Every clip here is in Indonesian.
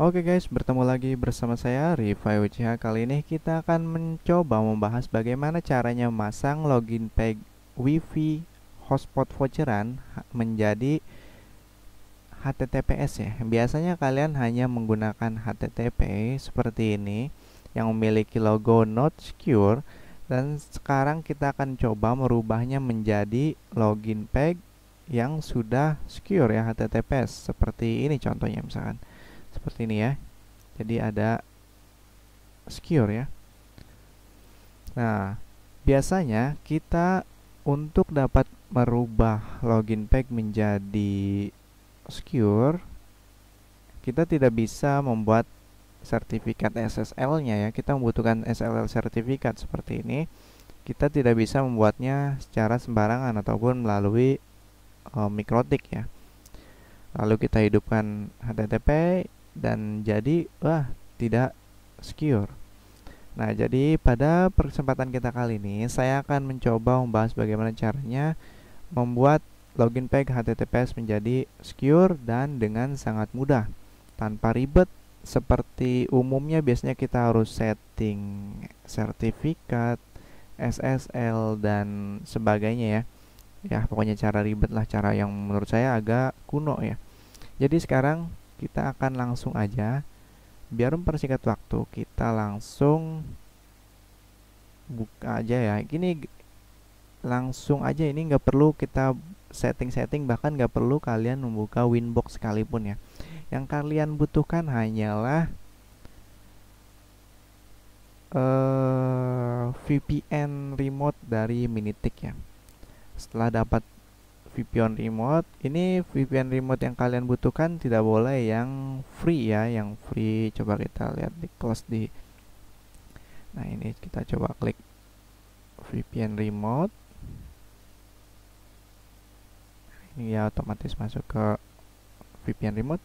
Oke guys, bertemu lagi bersama saya Rifai Uchiha. Kali ini kita akan mencoba membahas bagaimana caranya memasang login peg wifi hotspot voucheran menjadi HTTPS ya Biasanya kalian hanya menggunakan HTTP seperti ini Yang memiliki logo not secure Dan sekarang kita akan coba merubahnya menjadi login peg yang sudah secure ya HTTPS Seperti ini contohnya misalkan seperti ini ya jadi ada secure ya nah biasanya kita untuk dapat merubah login pack menjadi secure kita tidak bisa membuat sertifikat SSL-nya ya kita membutuhkan SSL sertifikat seperti ini kita tidak bisa membuatnya secara sembarangan ataupun melalui uh, mikrotik ya lalu kita hidupkan HTTP dan jadi wah tidak secure. Nah, jadi pada kesempatan kita kali ini saya akan mencoba membahas bagaimana caranya membuat login peg HTTPS menjadi secure dan dengan sangat mudah tanpa ribet seperti umumnya biasanya kita harus setting sertifikat SSL dan sebagainya ya ya pokoknya cara ribet lah cara yang menurut saya agak kuno ya jadi sekarang kita akan langsung aja biar mempersingkat waktu kita langsung buka aja ya gini langsung aja ini nggak perlu kita setting-setting bahkan nggak perlu kalian membuka winbox sekalipun ya yang kalian butuhkan hanyalah uh, eh, VPN remote dari Minitik ya setelah dapat VPN remote ini VPN remote yang kalian butuhkan tidak boleh yang free ya yang free coba kita lihat di close di nah ini kita coba klik VPN remote ini ya otomatis masuk ke VPN remote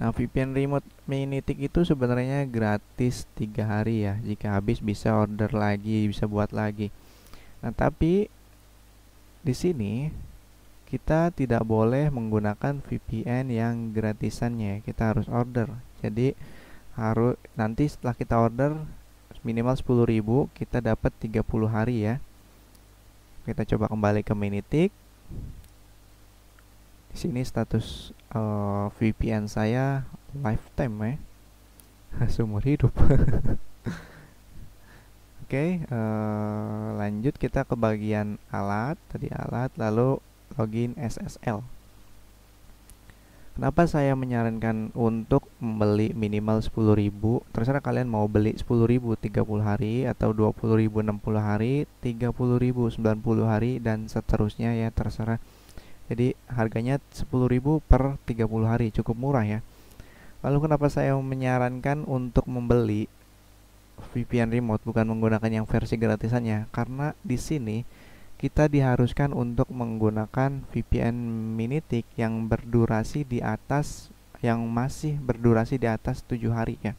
Nah, VPN Remote Minitik itu sebenarnya gratis tiga hari ya. Jika habis bisa order lagi, bisa buat lagi. Nah, tapi di sini kita tidak boleh menggunakan VPN yang gratisannya, ya. kita harus order. Jadi harus nanti setelah kita order minimal 10.000 kita dapat 30 hari ya. Kita coba kembali ke Minitik. Di sini status uh, eh, VPN saya lifetime ya. Seumur hidup. Oke, okay, uh, eh, lanjut kita ke bagian alat, tadi alat, lalu login SSL. Kenapa saya menyarankan untuk membeli minimal 10.000? Terserah kalian mau beli 10.000 30 hari atau 20.000 60 hari, 30.000 90 hari dan seterusnya ya, terserah. Jadi harganya 10.000 per 30 hari, cukup murah ya. Lalu kenapa saya menyarankan untuk membeli VPN remote bukan menggunakan yang versi gratisannya karena di sini kita diharuskan untuk menggunakan VPN Minitik yang berdurasi di atas yang masih berdurasi di atas tujuh hari ya.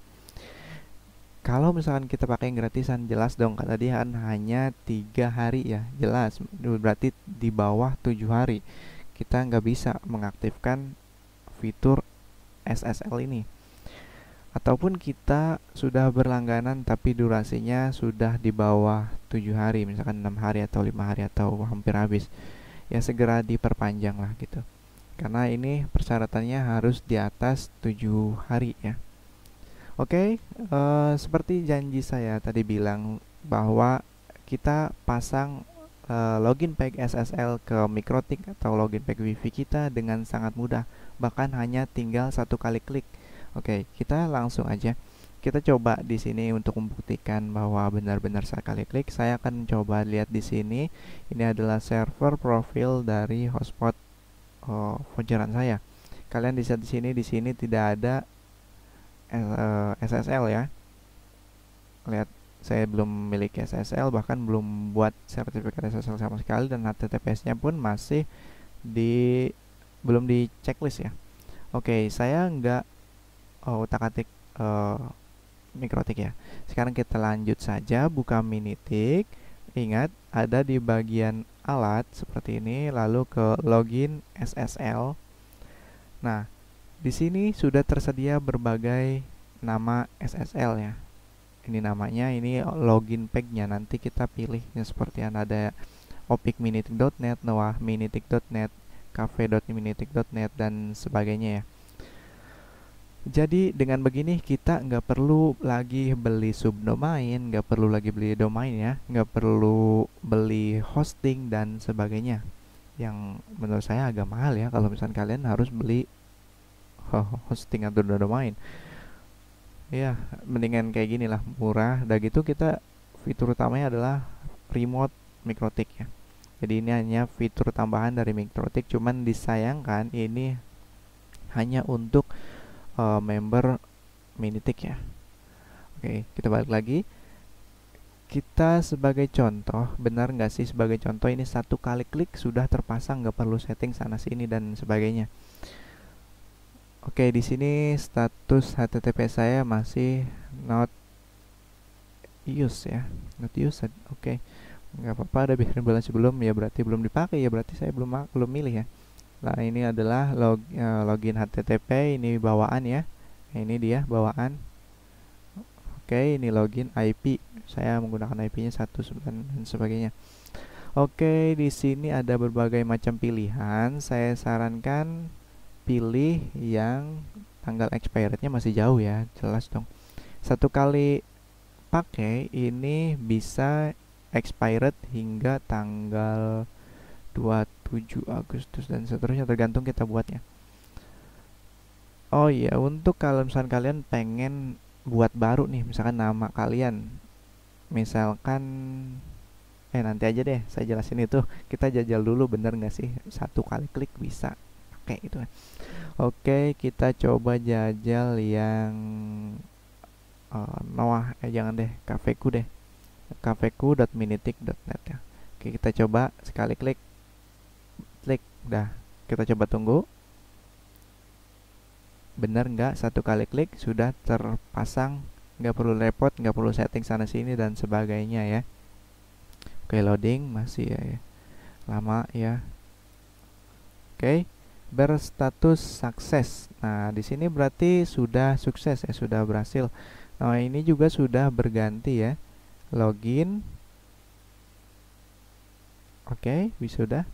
Kalau misalkan kita pakai yang gratisan jelas dong kata dia kan hanya tiga hari ya jelas berarti di bawah tujuh hari kita nggak bisa mengaktifkan fitur SSL ini ataupun kita sudah berlangganan tapi durasinya sudah di bawah tujuh hari misalkan enam hari atau lima hari atau hampir habis ya segera diperpanjang lah gitu karena ini persyaratannya harus di atas tujuh hari ya Oke okay, uh, eh, seperti janji saya tadi bilang bahwa kita pasang eh, login pack SSL ke Mikrotik atau login pack WiFi kita dengan sangat mudah bahkan hanya tinggal satu kali klik Oke, kita langsung aja. Kita coba di sini untuk membuktikan bahwa benar-benar saya kali klik. Saya akan coba lihat di sini. Ini adalah server profil dari hotspot oh, voucheran saya. Kalian bisa di sini di sini tidak ada eh, SSL ya. Lihat saya belum memiliki SSL bahkan belum buat sertifikat SSL sama sekali dan HTTPS-nya pun masih di belum di checklist ya. Oke, okay, saya nggak uh, oh, utak-atik uh, eh, mikrotik ya. Sekarang kita lanjut saja buka minitik. Ingat ada di bagian alat seperti ini lalu ke login SSL. Nah, di sini sudah tersedia berbagai nama SSL ya. Ini namanya, ini login packnya Nanti kita pilihnya seperti yang ada ya. opikminitik.net, noahminitik.net, cafe.minitik.net dan sebagainya ya. Jadi dengan begini kita nggak perlu lagi beli subdomain, nggak perlu lagi beli domain ya, nggak perlu beli hosting dan sebagainya. Yang menurut saya agak mahal ya kalau misalnya kalian harus beli hosting atau domain. Ya, mendingan kayak gini lah, murah. Dan gitu kita fitur utamanya adalah remote mikrotik ya. Jadi ini hanya fitur tambahan dari mikrotik, cuman disayangkan ini hanya untuk uh, member Minitik ya. Oke, kita balik lagi. Kita sebagai contoh, benar nggak sih sebagai contoh ini satu kali klik sudah terpasang nggak perlu setting sana sini dan sebagainya. Oke, di sini status HTTP saya masih not use ya, not used. Oke, nggak apa-apa. Ada biarin bulan sebelum ya berarti belum dipakai ya berarti saya belum belum milih ya. Nah, ini adalah log, eh, login HTTP, ini bawaan ya. Ini dia bawaan. Oke, ini login IP. Saya menggunakan IP-nya 1 dan sebagainya. Oke, di sini ada berbagai macam pilihan. Saya sarankan pilih yang tanggal expirednya masih jauh ya, jelas dong. Satu kali pakai ini bisa expired hingga tanggal 27 Agustus dan seterusnya tergantung kita buatnya Oh iya untuk kalau misalkan kalian pengen buat baru nih misalkan nama kalian misalkan eh nanti aja deh saya jelasin itu kita jajal dulu bener nggak sih satu kali klik bisa oke itu kan. oke kita coba jajal yang uh, Noah eh jangan deh kafeku deh kafeku.minitik.net ya oke kita coba sekali klik klik dah kita coba tunggu benar nggak satu kali klik sudah terpasang nggak perlu repot nggak perlu setting sana sini dan sebagainya ya oke loading masih ya, ya. lama ya oke berstatus sukses nah di sini berarti sudah sukses ya sudah berhasil nah ini juga sudah berganti ya login oke wisuda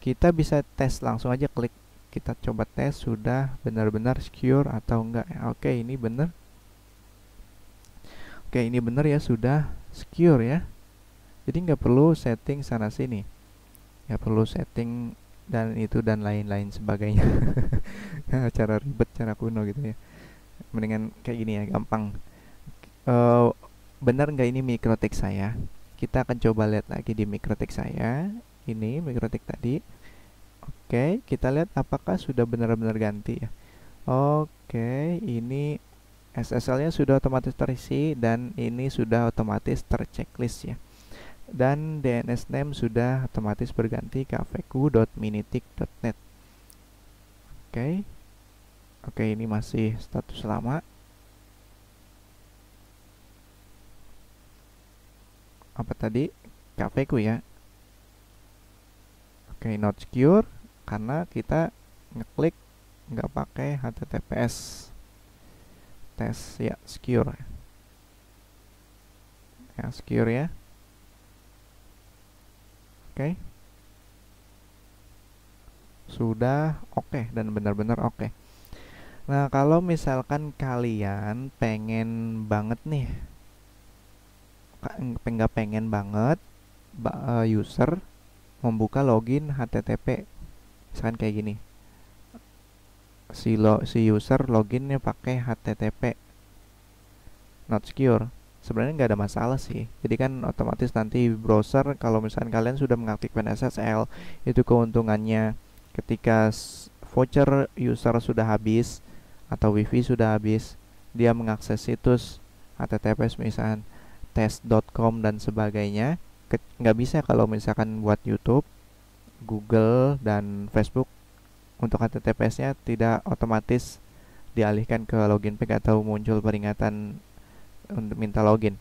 kita bisa tes langsung aja klik kita coba tes sudah benar-benar secure atau enggak ya? oke ini benar oke ini benar ya sudah secure ya jadi nggak perlu setting sana sini nggak perlu setting dan itu dan lain-lain sebagainya nah, cara ribet cara kuno gitu ya mendingan kayak gini ya gampang uh, benar nggak ini mikrotik saya kita akan coba lihat lagi di mikrotik saya ini mikrotik tadi. Oke, kita lihat apakah sudah benar-benar ganti ya. Oke, ini SSL-nya sudah otomatis terisi dan ini sudah otomatis terchecklist ya. Dan DNS name sudah otomatis berganti ke avq.minitik.net. Oke. Oke, ini masih status lama. Apa tadi? KVQ ya pakai not secure karena kita ngeklik nggak pakai HTTPS tes ya secure ya secure ya oke okay. sudah oke okay, dan benar-benar oke okay. nah kalau misalkan kalian pengen banget nih nggak pengen banget eh, user membuka login HTTP misalkan kayak gini si lo, si user loginnya pakai HTTP not secure sebenarnya nggak ada masalah sih jadi kan otomatis nanti browser kalau misalkan kalian sudah mengaktifkan SSL itu keuntungannya ketika voucher user sudah habis atau wifi sudah habis dia mengakses situs https misalkan test.com dan sebagainya nggak bisa kalau misalkan buat YouTube, Google dan Facebook untuk HTTPS-nya tidak otomatis dialihkan ke login page atau muncul peringatan untuk minta login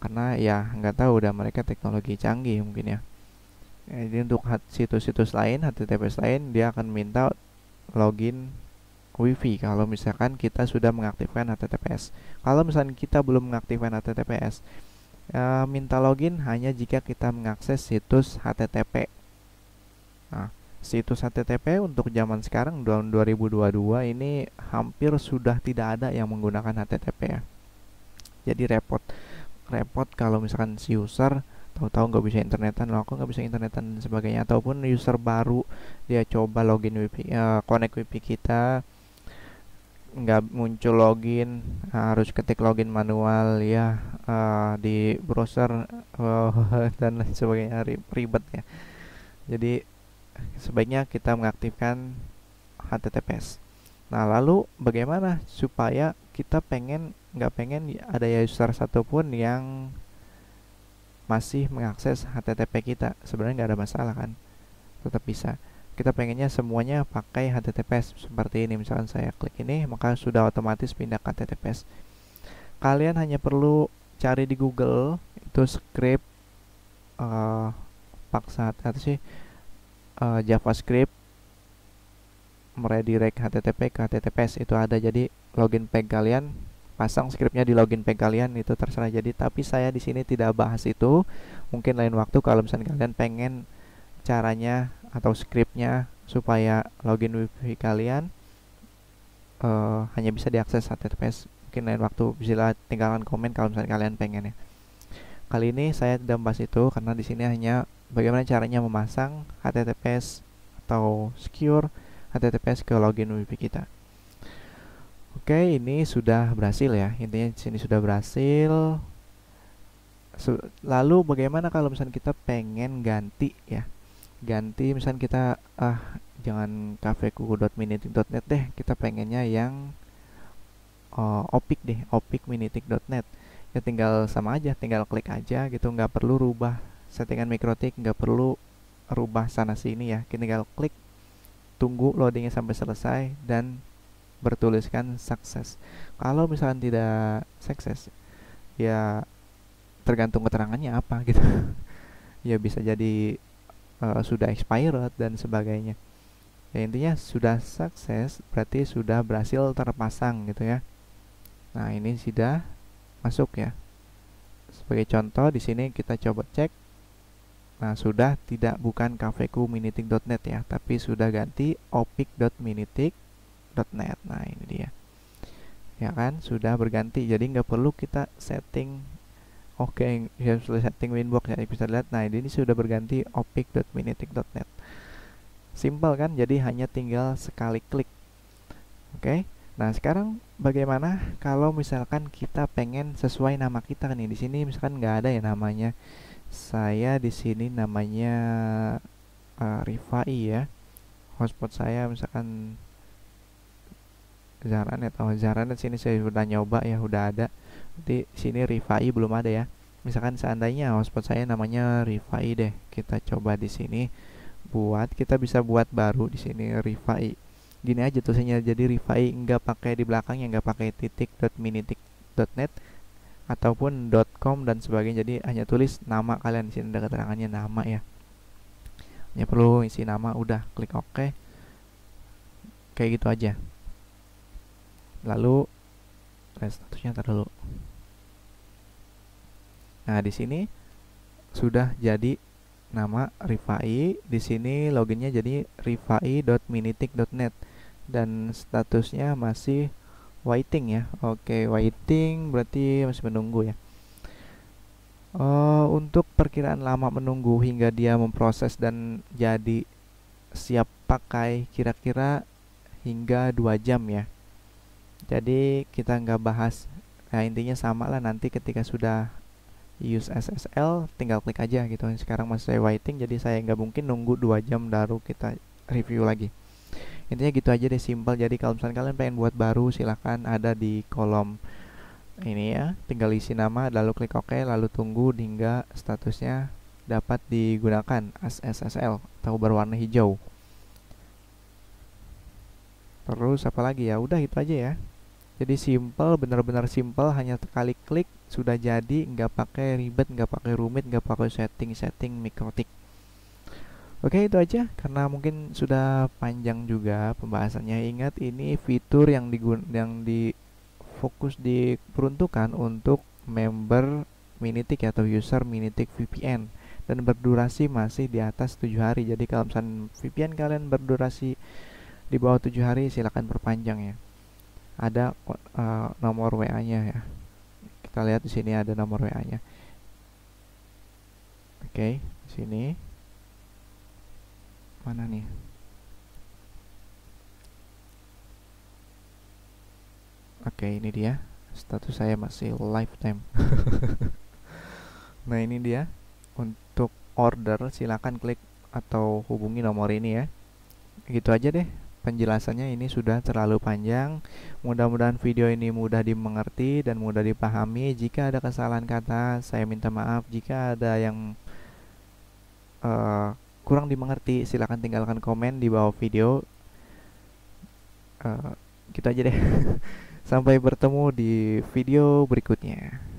karena ya nggak tahu udah mereka teknologi canggih mungkin ya jadi untuk situs-situs lain HTTPS lain dia akan minta login WiFi kalau misalkan kita sudah mengaktifkan HTTPS kalau misalkan kita belum mengaktifkan HTTPS Eh, minta login hanya jika kita mengakses situs HTTP. Nah, situs HTTP untuk zaman sekarang tahun 2022 ini hampir sudah tidak ada yang menggunakan HTTP ya. Jadi repot, repot kalau misalkan si user tahu-tahu nggak bisa internetan, loh aku nggak bisa internetan dan sebagainya ataupun user baru dia coba login wifi, uh, eh, connect wifi kita nggak muncul login harus ketik login manual ya uh, di browser uh, dan lain sebagainya ribet ya jadi sebaiknya kita mengaktifkan HTTPS nah lalu bagaimana supaya kita pengen nggak pengen ada user satupun yang masih mengakses HTTP kita sebenarnya nggak ada masalah kan tetap bisa kita pengennya semuanya pakai HTTPS seperti ini misalkan saya klik ini maka sudah otomatis pindah ke HTTPS kalian hanya perlu cari di Google itu script uh, paksa atau sih uh, JavaScript meredirect HTTP ke HTTPS itu ada jadi login page kalian pasang scriptnya di login page kalian itu terserah jadi tapi saya di sini tidak bahas itu mungkin lain waktu kalau misalnya kalian pengen caranya atau scriptnya supaya login wifi kalian uh, hanya bisa diakses HTTPS mungkin lain waktu bisa tinggalkan komen kalau misalnya kalian pengen ya kali ini saya tidak membahas itu karena di sini hanya bagaimana caranya memasang HTTPS atau secure HTTPS ke login wifi kita Oke, ini sudah berhasil ya. Intinya di sini sudah berhasil. Lalu bagaimana kalau misalnya kita pengen ganti ya ganti misalnya kita ah jangan kafeku.minitik.net deh kita pengennya yang uh, opik deh opikminitik.net ya tinggal sama aja tinggal klik aja gitu nggak perlu rubah settingan mikrotik nggak perlu rubah sana sini ya kita tinggal klik tunggu loadingnya sampai selesai dan bertuliskan sukses kalau misalnya tidak sukses ya tergantung keterangannya apa gitu ya bisa jadi uh, sudah expired dan sebagainya ya intinya sudah sukses berarti sudah berhasil terpasang gitu ya nah ini sudah masuk ya sebagai contoh di sini kita coba cek nah sudah tidak bukan kafeku minitik.net ya tapi sudah ganti opik.minitik.net nah ini dia ya kan sudah berganti jadi nggak perlu kita setting Oke, okay, yang sudah setting winbox ya bisa lihat. Nah, ini sudah berganti opic.minitik.net. Simpel kan? Jadi hanya tinggal sekali klik. Oke. Okay? Nah, sekarang bagaimana kalau misalkan kita pengen sesuai nama kita nih. Di sini misalkan nggak ada ya namanya. Saya di sini namanya uh, Rifai ya. Hotspot saya misalkan Zaranet. Oh, Zaranet sini saya sudah nyoba ya, sudah ada di sini Rifai belum ada ya misalkan seandainya hotspot oh, saya namanya Rifai deh kita coba di sini buat kita bisa buat baru di sini Rifai gini aja tuh tulisannya jadi Rifai enggak pakai di belakangnya enggak pakai titik dot minitik dot net ataupun dot com dan sebagainya jadi hanya tulis nama kalian di sini ada keterangannya nama ya hanya perlu isi nama udah klik OK kayak gitu aja lalu rest terlalu Nah, di sini sudah jadi nama Rifai. Di sini loginnya jadi rifai.minitik.net dan statusnya masih waiting ya. Oke, waiting berarti masih menunggu ya. Uh, untuk perkiraan lama menunggu hingga dia memproses dan jadi siap pakai kira-kira hingga dua jam ya. Jadi kita nggak bahas Nah intinya sama lah nanti ketika sudah use SSL tinggal klik aja gitu. Sekarang masih saya waiting jadi saya nggak mungkin nunggu dua jam baru kita review lagi. Intinya gitu aja deh simple. Jadi kalau misalnya kalian pengen buat baru silahkan ada di kolom ini ya. Tinggal isi nama lalu klik OK lalu tunggu hingga statusnya dapat digunakan as SSL atau berwarna hijau. Terus apa lagi ya? Udah itu aja ya jadi simple benar-benar simple hanya sekali klik sudah jadi nggak pakai ribet nggak pakai rumit nggak pakai setting-setting mikrotik Oke itu aja karena mungkin sudah panjang juga pembahasannya ingat ini fitur yang digun yang di fokus diperuntukkan untuk member Minitik atau user Minitik VPN dan berdurasi masih di atas tujuh hari jadi kalau misalnya VPN kalian berdurasi di bawah tujuh hari silahkan perpanjang ya ada uh, nomor WA-nya ya. Kita lihat di sini ada nomor WA-nya. Oke, okay, di sini mana nih? Oke, okay, ini dia. Status saya masih lifetime. nah, ini dia. Untuk order silakan klik atau hubungi nomor ini ya. Gitu aja deh penjelasannya ini sudah terlalu panjang. Mudah-mudahan video ini mudah dimengerti dan mudah dipahami. Jika ada kesalahan kata, saya minta maaf. Jika ada yang uh, kurang dimengerti, silahkan tinggalkan komen di bawah video. Uh, gitu aja deh. Sampai bertemu di video berikutnya.